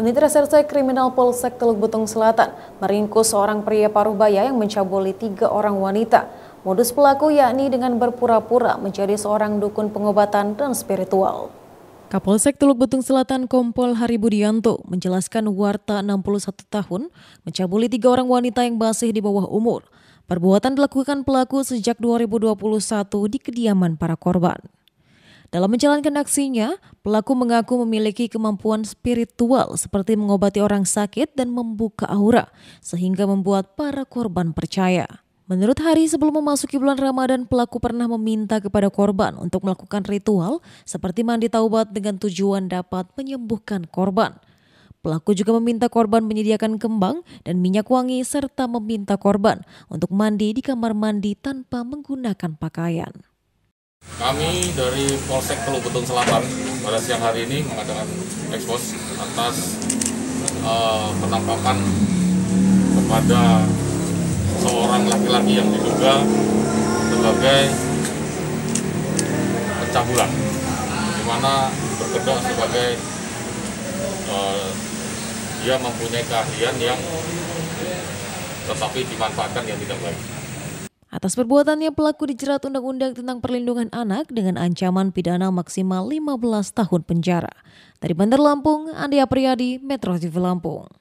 Unit Reserse Kriminal Polsek Teluk Betung Selatan meringkus seorang pria paruh baya yang mencabuli tiga orang wanita. Modus pelaku yakni dengan berpura-pura menjadi seorang dukun pengobatan dan spiritual. Kapolsek Teluk Betung Selatan Kompol Haribudianto menjelaskan Warta 61 tahun mencabuli tiga orang wanita yang masih di bawah umur. Perbuatan dilakukan pelaku sejak 2021 di kediaman para korban. Dalam menjalankan aksinya, pelaku mengaku memiliki kemampuan spiritual seperti mengobati orang sakit dan membuka aura, sehingga membuat para korban percaya. Menurut Hari, sebelum memasuki bulan Ramadan, pelaku pernah meminta kepada korban untuk melakukan ritual seperti mandi taubat dengan tujuan dapat menyembuhkan korban. Pelaku juga meminta korban menyediakan kembang dan minyak wangi serta meminta korban untuk mandi di kamar mandi tanpa menggunakan pakaian. Kami dari Polsek Teluk Betung Selatan pada siang hari ini mengadakan ekspos atas uh, penangkapan kepada seorang laki-laki yang diduga sebagai pencabulan, di mana berkedok sebagai uh, dia mempunyai keahlian yang tetapi dimanfaatkan yang tidak baik. Atas perbuatannya pelaku dijerat undang-undang tentang perlindungan anak dengan ancaman pidana maksimal 15 tahun penjara. Dari Bandar Lampung, Andi Apriyadi, Metro TV Lampung.